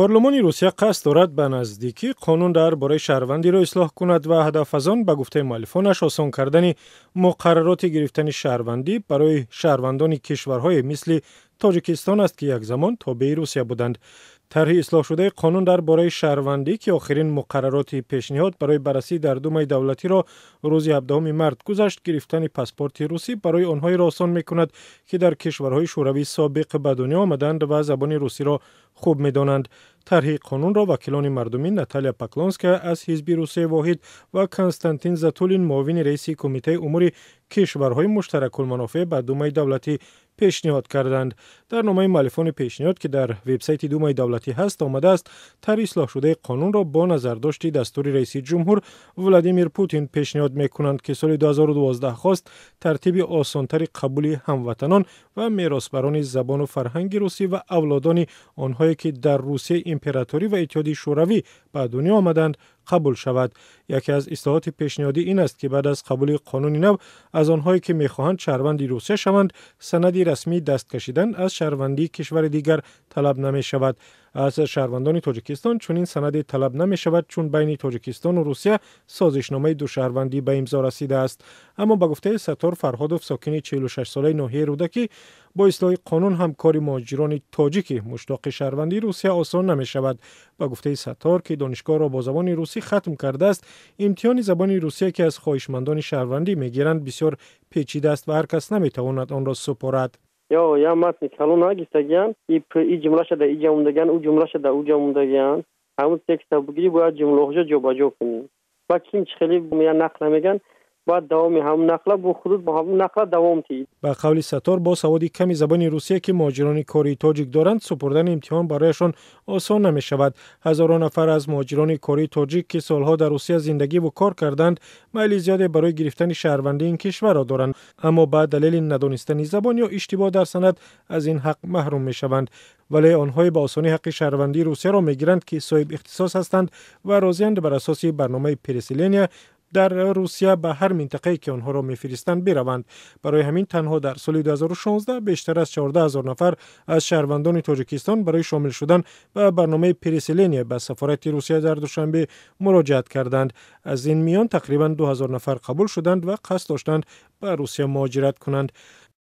парлумони русия қасд дорад ба наздикӣ қонун дар бораи шаҳрвандиро ислоҳ кунад ва ҳадаф аз он ба гуфтаи муаллифонаш осон кардани муқаррароти гирифтани шаҳрвандӣ барои шаҳрвандони кишварҳое мисли тоҷикистон аст ки якзамон тобеи русия буданд طرح اصلاح شده قانون درباره شهروندی که آخرین مقررات پیشنهاد برای بررسی در دومه دولتی را روز 17 مرد گذشت گرفتن پاسپورت روسی برای آنهایی را آسان میکند که در کشورهای شوروی سابق به دنیا آمدند و زبان روسی را خوب میدانند طرح قانون را وکیلان مردمی ناتالیا پاکلونسکا از حزب روسیه واحد و کنستانتین زاتولین، معاون رئیس کمیته امور کشورهای مشترک المنافع به دومه دولتی پیشنهاد کردند در نامه مالفون پیشنهاد که در وبسایت دومای دولتی هست آمده است تر اصلاح شده قانون را با نظر داشتی دستور رئیس جمهور ولادیمیر پوتین پیشنهاد میکنند که سال 2012 خواست ترتیب آسانتر قبول هموطنان و میراثبران زبان و فرهنگ روسی و اولادان آنهایی که در روسیه امپراتوری و اتحادیه شوروی به دنیا آمدند قبول شود یکی از اصلاحات پیشنهادی این است که بعد از قبول قانون نو از آنهایی که میخواهند شهروندی روسیه شوند سندی رسمی دست کشیدن از شهروندی کشور دیگر طلب نمی شود از شهروندان تاجیکستان این سند طلب نمی شود چون بین تاجیکستان و روسیه سازشنامه دو شهروندی به امضا رسیده است اما به گفته ستار فرهادوف ساکن 46 ساله ناحیه رودکی با اصلاح قانون همکاری مهاجران تاجیک مشتاق شهروندی روسیه آسان نمی شود با گفته ستار که دانشگاه را با زبان روسی ختم کرده است امتحان زبان روسیه که از خواهشمندان شهروندی میگیرند بسیار پیچیده است و هر کس تواند آن را سپارد ё я матни калон агистагиян и ҷумла шада и ҷамундагиян у ҷумла шада у ҷамундагиян ҳамун текста бугирӣ бояд ҷумлаҳоша ҷобаҷо кунӣ ва ким чи хеле я нақла мегӯян باید دوام هم نقله با خطوط با همون نقل دوام تید با قول ستار با سواد کمی زبان روسیه که مهاجران کاری تاجیک دارند سپردن امتحان برایشان آسان نمی شود هزاران نفر از مهاجران کاری تاجیک که سالها در روسیه زندگی و کار کردند میل زیادی برای گرفتن شهروندی این کشور را دارند اما به دلیل ندانستن زبان یا اشتباه در سند از این حق محروم می شوند ولی آنهای به آسانی حق شهروندی روسیه را میگیرند که صاحب اختصاص هستند و راضیند بر اساس برنامه پرسیلنیا در روسیه به هر منطقه که آنها را میفرستند بروند برای همین تنها در سال 2016 بیشتر از 14 هزار نفر از شهروندان تاجیکستان برای شامل شدن و برنامه پریسلینی به سفارت روسیه در دوشنبه مراجعه کردند از این میان تقریبا 2000 نفر قبول شدند و قصد داشتند به روسیه مهاجرت کنند